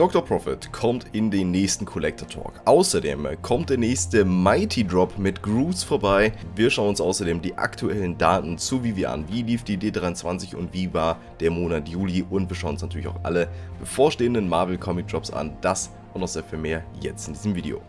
Dr. Profit kommt in den nächsten Collector Talk. Außerdem kommt der nächste Mighty Drop mit Groots vorbei. Wir schauen uns außerdem die aktuellen Daten zu Vivi an. Wie lief die D23 und wie war der Monat Juli? Und wir schauen uns natürlich auch alle bevorstehenden Marvel Comic Drops an. Das und noch sehr viel mehr jetzt in diesem Video.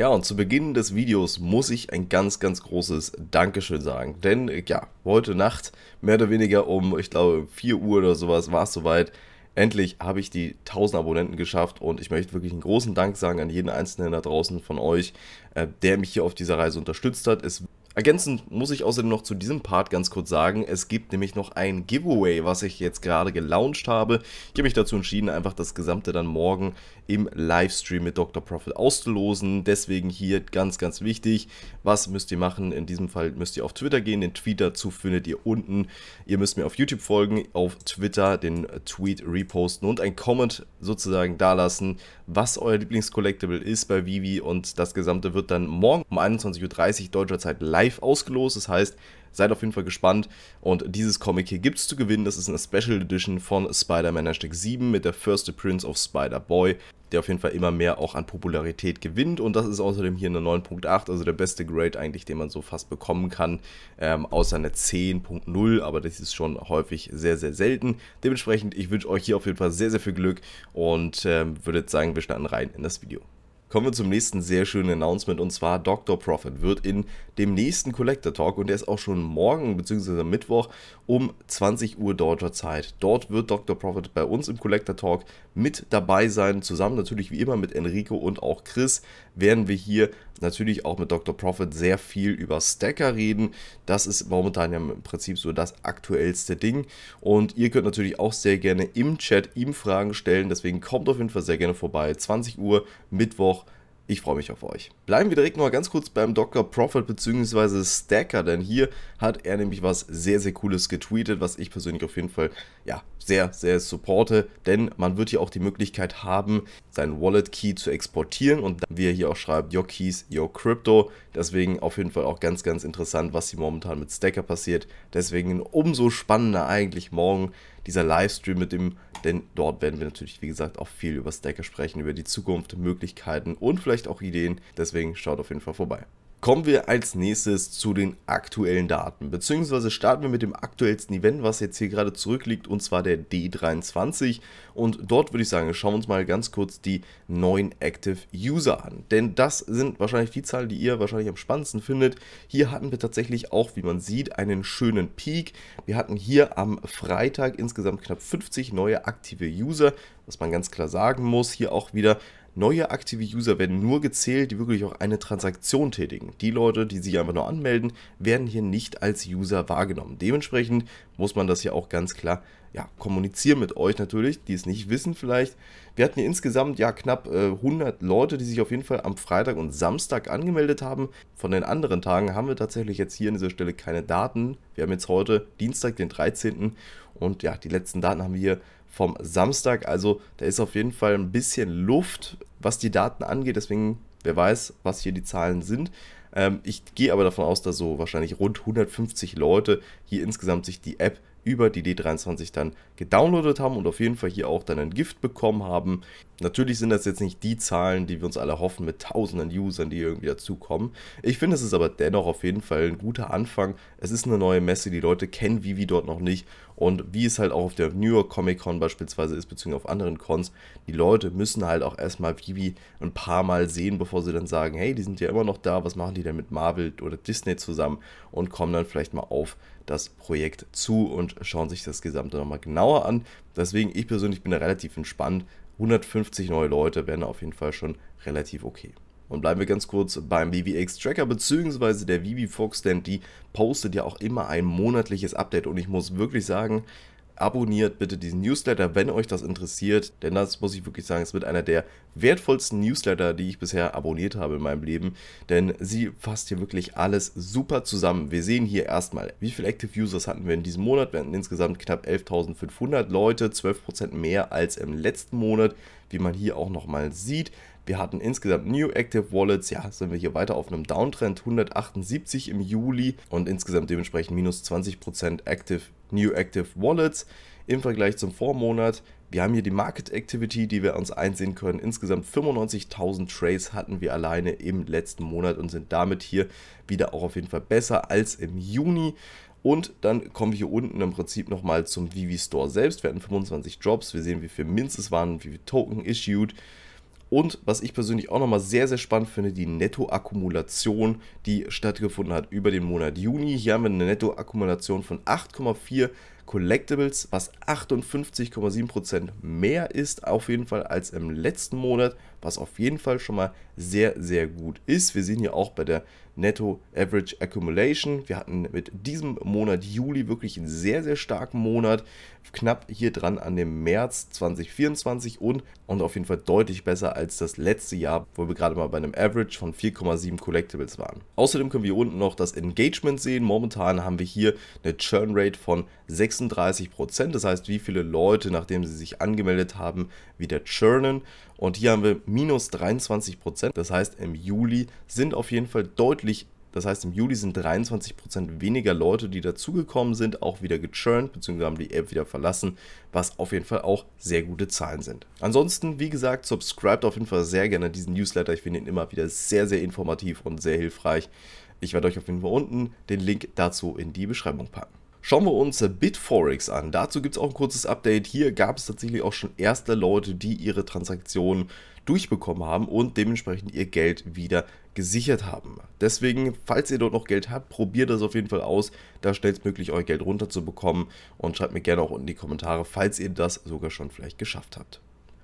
Ja, und zu Beginn des Videos muss ich ein ganz, ganz großes Dankeschön sagen. Denn äh, ja, heute Nacht, mehr oder weniger um, ich glaube, 4 Uhr oder sowas, war es soweit. Endlich habe ich die 1000 Abonnenten geschafft und ich möchte wirklich einen großen Dank sagen an jeden Einzelnen da draußen von euch, äh, der mich hier auf dieser Reise unterstützt hat. Es Ergänzend muss ich außerdem noch zu diesem Part ganz kurz sagen, es gibt nämlich noch ein Giveaway, was ich jetzt gerade gelauncht habe. Ich habe mich dazu entschieden, einfach das Gesamte dann morgen im Livestream mit Dr. Profit auszulosen. Deswegen hier ganz, ganz wichtig, was müsst ihr machen? In diesem Fall müsst ihr auf Twitter gehen, den Tweet dazu findet ihr unten. Ihr müsst mir auf YouTube folgen, auf Twitter den Tweet reposten und ein Comment sozusagen dalassen, was euer Lieblingscollectible ist bei Vivi und das Gesamte wird dann morgen um 21.30 Uhr deutscher Zeit live ausgelost. Das heißt, Seid auf jeden Fall gespannt. Und dieses Comic hier gibt es zu gewinnen. Das ist eine Special Edition von Spider-Man Hashtag 7 mit der First Appearance of Spider-Boy der auf jeden Fall immer mehr auch an Popularität gewinnt. Und das ist außerdem hier eine 9.8, also der beste Grade eigentlich, den man so fast bekommen kann, ähm, außer eine 10.0, aber das ist schon häufig sehr, sehr selten. Dementsprechend, ich wünsche euch hier auf jeden Fall sehr, sehr viel Glück und ähm, würde sagen, wir starten rein in das Video. Kommen wir zum nächsten sehr schönen Announcement und zwar Dr. Profit wird in dem nächsten Collector Talk und der ist auch schon morgen bzw. Mittwoch um 20 Uhr deutscher Zeit. Dort wird Dr. Profit bei uns im Collector Talk mit dabei sein, zusammen natürlich wie immer mit Enrico und auch Chris werden wir hier natürlich auch mit Dr. Profit sehr viel über Stacker reden. Das ist momentan ja im Prinzip so das aktuellste Ding. Und ihr könnt natürlich auch sehr gerne im Chat ihm Fragen stellen. Deswegen kommt auf jeden Fall sehr gerne vorbei. 20 Uhr, Mittwoch, ich freue mich auf euch. Bleiben wir direkt noch ganz kurz beim Dr. Prophet bzw. Stacker, denn hier hat er nämlich was sehr, sehr Cooles getweetet, was ich persönlich auf jeden Fall ja, sehr, sehr supporte, denn man wird hier auch die Möglichkeit haben, seinen Wallet Key zu exportieren und wie er hier auch schreibt, your keys, your crypto. Deswegen auf jeden Fall auch ganz, ganz interessant, was hier momentan mit Stacker passiert. Deswegen umso spannender eigentlich morgen dieser Livestream mit dem, denn dort werden wir natürlich, wie gesagt, auch viel über Stacker sprechen, über die Zukunft, Möglichkeiten und vielleicht auch Ideen. Deswegen schaut auf jeden Fall vorbei. Kommen wir als nächstes zu den aktuellen Daten, beziehungsweise starten wir mit dem aktuellsten Event, was jetzt hier gerade zurückliegt, und zwar der D23. Und dort würde ich sagen, schauen wir uns mal ganz kurz die neuen Active User an. Denn das sind wahrscheinlich die Zahlen, die ihr wahrscheinlich am spannendsten findet. Hier hatten wir tatsächlich auch, wie man sieht, einen schönen Peak. Wir hatten hier am Freitag insgesamt knapp 50 neue aktive User, was man ganz klar sagen muss. Hier auch wieder Neue aktive User werden nur gezählt, die wirklich auch eine Transaktion tätigen. Die Leute, die sich einfach nur anmelden, werden hier nicht als User wahrgenommen. Dementsprechend muss man das hier auch ganz klar ja, kommuniziere mit euch natürlich, die es nicht wissen vielleicht. Wir hatten hier insgesamt ja knapp äh, 100 Leute, die sich auf jeden Fall am Freitag und Samstag angemeldet haben. Von den anderen Tagen haben wir tatsächlich jetzt hier an dieser Stelle keine Daten. Wir haben jetzt heute Dienstag, den 13. Und ja, die letzten Daten haben wir hier vom Samstag. Also da ist auf jeden Fall ein bisschen Luft, was die Daten angeht. Deswegen, wer weiß, was hier die Zahlen sind ähm, ich gehe aber davon aus, dass so wahrscheinlich rund 150 Leute hier insgesamt sich die App über die D23 dann gedownloadet haben und auf jeden Fall hier auch dann ein Gift bekommen haben. Natürlich sind das jetzt nicht die Zahlen, die wir uns alle hoffen mit tausenden Usern, die irgendwie dazukommen. Ich finde, es ist aber dennoch auf jeden Fall ein guter Anfang. Es ist eine neue Messe, die Leute kennen Vivi dort noch nicht und wie es halt auch auf der New York Comic Con beispielsweise ist, beziehungsweise auf anderen Cons, die Leute müssen halt auch erstmal Vivi ein paar Mal sehen, bevor sie dann sagen, hey, die sind ja immer noch da, was machen die denn mit Marvel oder Disney zusammen und kommen dann vielleicht mal auf das Projekt zu und schauen sich das Gesamte nochmal genauer an. Deswegen, ich persönlich bin da relativ entspannt. 150 neue Leute wären auf jeden Fall schon relativ okay. Und bleiben wir ganz kurz beim VVX Tracker bzw. der VV Fox, denn die postet ja auch immer ein monatliches Update und ich muss wirklich sagen, abonniert bitte diesen Newsletter, wenn euch das interessiert, denn das muss ich wirklich sagen, es wird einer der wertvollsten Newsletter, die ich bisher abonniert habe in meinem Leben, denn sie fasst hier wirklich alles super zusammen. Wir sehen hier erstmal, wie viele Active Users hatten wir in diesem Monat, wir hatten insgesamt knapp 11.500 Leute, 12% mehr als im letzten Monat, wie man hier auch nochmal sieht. Wir hatten insgesamt New Active Wallets, ja, sind wir hier weiter auf einem Downtrend, 178 im Juli und insgesamt dementsprechend minus 20% Active New Active Wallets im Vergleich zum Vormonat. Wir haben hier die Market Activity, die wir uns einsehen können. Insgesamt 95.000 Trades hatten wir alleine im letzten Monat und sind damit hier wieder auch auf jeden Fall besser als im Juni. Und dann kommen wir hier unten im Prinzip nochmal zum Vivi Store selbst. Wir hatten 25 Drops. Wir sehen, wie viele Mints es waren, wie viele Token issued. Und was ich persönlich auch nochmal sehr, sehr spannend finde, die Nettoakkumulation, die stattgefunden hat über den Monat Juni. Hier haben wir eine Nettoakkumulation von 8,4 Collectibles, was 58,7% mehr ist auf jeden Fall als im letzten Monat, was auf jeden Fall schon mal sehr, sehr gut ist. Wir sehen hier auch bei der Netto Average Accumulation. Wir hatten mit diesem Monat Juli wirklich einen sehr, sehr starken Monat. Knapp hier dran an dem März 2024 und, und auf jeden Fall deutlich besser als das letzte Jahr, wo wir gerade mal bei einem Average von 4,7 Collectibles waren. Außerdem können wir hier unten noch das Engagement sehen. Momentan haben wir hier eine Churn Rate von 36%. Das heißt, wie viele Leute, nachdem sie sich angemeldet haben, wieder churnen. Und hier haben wir minus 23 Prozent. Das heißt, im Juli sind auf jeden Fall deutlich das heißt, im Juli sind 23% Prozent weniger Leute, die dazugekommen sind, auch wieder gechurnt beziehungsweise haben die App wieder verlassen, was auf jeden Fall auch sehr gute Zahlen sind. Ansonsten, wie gesagt, subscribt auf jeden Fall sehr gerne diesen Newsletter. Ich finde ihn immer wieder sehr, sehr informativ und sehr hilfreich. Ich werde euch auf jeden Fall unten den Link dazu in die Beschreibung packen. Schauen wir uns Bitforex an. Dazu gibt es auch ein kurzes Update. Hier gab es tatsächlich auch schon erste Leute, die ihre Transaktionen durchbekommen haben und dementsprechend ihr Geld wieder gesichert haben. Deswegen, falls ihr dort noch Geld habt, probiert das auf jeden Fall aus, da stellt es möglich, euer Geld runterzubekommen und schreibt mir gerne auch unten in die Kommentare, falls ihr das sogar schon vielleicht geschafft habt.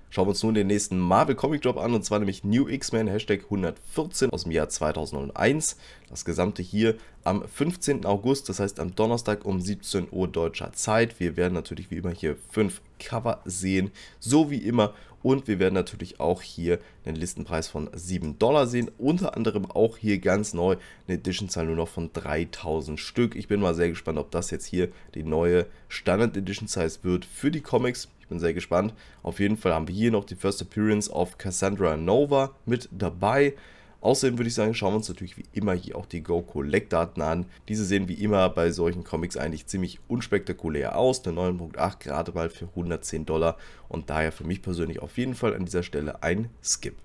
Schauen wir uns nun den nächsten Marvel Comic Drop an und zwar nämlich New X-Men Hashtag 114 aus dem Jahr 2001. Das gesamte hier am 15. August, das heißt am Donnerstag um 17 Uhr deutscher Zeit. Wir werden natürlich wie immer hier fünf Cover sehen, so wie immer. Und wir werden natürlich auch hier einen Listenpreis von 7 Dollar sehen. Unter anderem auch hier ganz neu eine Edition-Zahl nur noch von 3000 Stück. Ich bin mal sehr gespannt, ob das jetzt hier die neue Standard Edition-Size wird für die Comics ich bin sehr gespannt. Auf jeden Fall haben wir hier noch die First Appearance of Cassandra Nova mit dabei. Außerdem würde ich sagen, schauen wir uns natürlich wie immer hier auch die Go-Collect-Daten an. Diese sehen wie immer bei solchen Comics eigentlich ziemlich unspektakulär aus. Eine 9.8 gerade mal für 110 Dollar und daher für mich persönlich auf jeden Fall an dieser Stelle ein Skip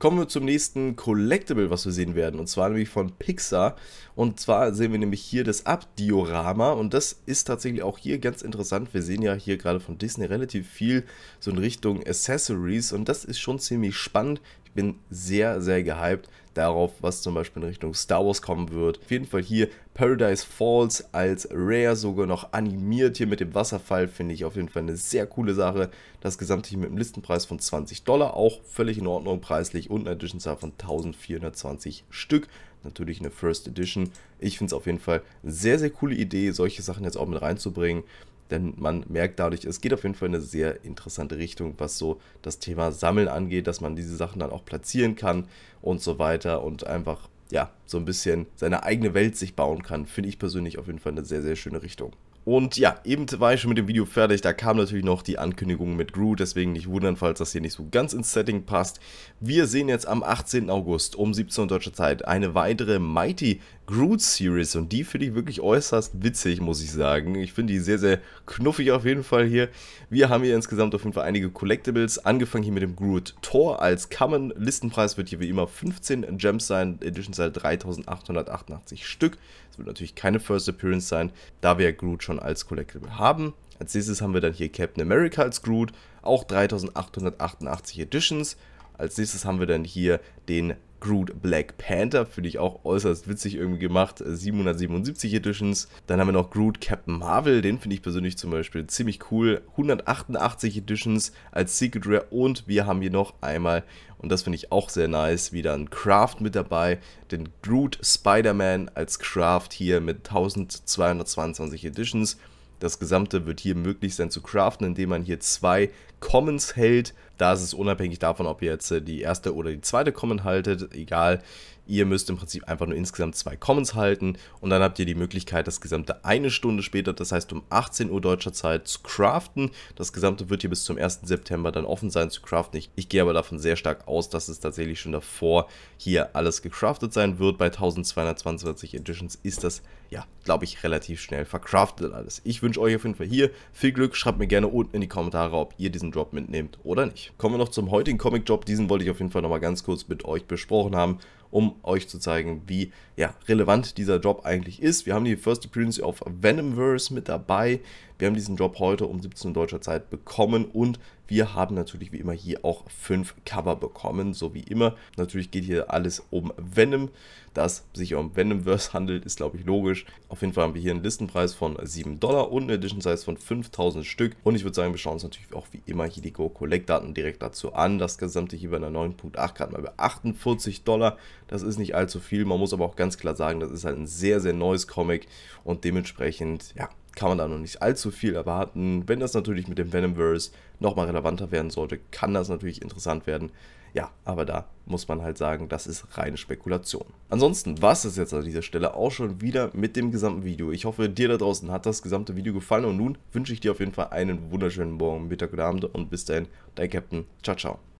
kommen wir zum nächsten Collectible, was wir sehen werden. Und zwar nämlich von Pixar. Und zwar sehen wir nämlich hier das Up-Diorama. Und das ist tatsächlich auch hier ganz interessant. Wir sehen ja hier gerade von Disney relativ viel so in Richtung Accessories. Und das ist schon ziemlich spannend, ich bin sehr, sehr gehypt darauf, was zum Beispiel in Richtung Star Wars kommen wird. Auf jeden Fall hier Paradise Falls als Rare sogar noch animiert hier mit dem Wasserfall, finde ich auf jeden Fall eine sehr coole Sache. Das Gesamte hier mit einem Listenpreis von 20 Dollar, auch völlig in Ordnung preislich und eine Editionzahl von 1420 Stück. Natürlich eine First Edition. Ich finde es auf jeden Fall sehr, sehr coole Idee, solche Sachen jetzt auch mit reinzubringen denn man merkt dadurch, es geht auf jeden Fall in eine sehr interessante Richtung, was so das Thema Sammeln angeht, dass man diese Sachen dann auch platzieren kann und so weiter und einfach, ja, so ein bisschen seine eigene Welt sich bauen kann. Finde ich persönlich auf jeden Fall eine sehr, sehr schöne Richtung. Und ja, eben war ich schon mit dem Video fertig. Da kam natürlich noch die Ankündigung mit Gru, deswegen nicht wundern, falls das hier nicht so ganz ins Setting passt. Wir sehen jetzt am 18. August um 17 Uhr deutscher Zeit eine weitere Mighty Groot Series und die finde ich wirklich äußerst witzig, muss ich sagen. Ich finde die sehr, sehr knuffig auf jeden Fall hier. Wir haben hier insgesamt auf jeden Fall einige Collectibles, angefangen hier mit dem Groot Tor als Common. Listenpreis wird hier wie immer 15 Gems sein, Edition Editionzahl 3888 Stück wird natürlich keine First Appearance sein, da wir Groot schon als Collectible haben. Als nächstes haben wir dann hier Captain America als Groot, auch 3888 Editions. Als nächstes haben wir dann hier den Groot Black Panther, finde ich auch äußerst witzig irgendwie gemacht, 777 äh, Editions. Dann haben wir noch Groot Captain Marvel, den finde ich persönlich zum Beispiel ziemlich cool, 188 Editions als Secret Rare und wir haben hier noch einmal, und das finde ich auch sehr nice, wieder ein Craft mit dabei, den Groot Spider-Man als Craft hier mit 1222 Editions. Das Gesamte wird hier möglich sein zu craften, indem man hier zwei Commons hält. Da ist es unabhängig davon, ob ihr jetzt äh, die erste oder die zweite Common haltet, egal. Ihr müsst im Prinzip einfach nur insgesamt zwei Commons halten und dann habt ihr die Möglichkeit, das Gesamte eine Stunde später, das heißt um 18 Uhr deutscher Zeit, zu craften. Das Gesamte wird hier bis zum 1. September dann offen sein zu craften. Ich, ich gehe aber davon sehr stark aus, dass es tatsächlich schon davor hier alles gecraftet sein wird. Bei 1222 Editions ist das ja, glaube ich, relativ schnell verkraftet alles. Ich wünsche euch auf jeden Fall hier viel Glück. Schreibt mir gerne unten in die Kommentare, ob ihr diesen Job mitnehmt oder nicht. Kommen wir noch zum heutigen comic job Diesen wollte ich auf jeden Fall nochmal ganz kurz mit euch besprochen haben um euch zu zeigen, wie ja, relevant dieser Job eigentlich ist. Wir haben die First Appearance of Venomverse mit dabei. Wir haben diesen Job heute um 17 Uhr deutscher Zeit bekommen und wir haben natürlich wie immer hier auch fünf Cover bekommen, so wie immer. Natürlich geht hier alles um Venom. Dass sich um Venomverse handelt, ist glaube ich logisch. Auf jeden Fall haben wir hier einen Listenpreis von 7 Dollar und eine Edition Size von 5000 Stück. Und ich würde sagen, wir schauen uns natürlich auch wie immer hier die Go Collect Daten direkt dazu an. Das gesamte hier bei einer 9.8 gerade mal bei 48 Dollar. Das ist nicht allzu viel. Man muss aber auch ganz klar sagen, das ist halt ein sehr, sehr neues Comic und dementsprechend, ja, kann man da noch nicht allzu viel erwarten. Wenn das natürlich mit dem Venomverse nochmal relevanter werden sollte, kann das natürlich interessant werden. Ja, aber da muss man halt sagen, das ist reine Spekulation. Ansonsten war es das jetzt an dieser Stelle auch schon wieder mit dem gesamten Video. Ich hoffe, dir da draußen hat das gesamte Video gefallen und nun wünsche ich dir auf jeden Fall einen wunderschönen Morgen, Mittag oder Abend und bis dahin, dein Captain. Ciao, ciao.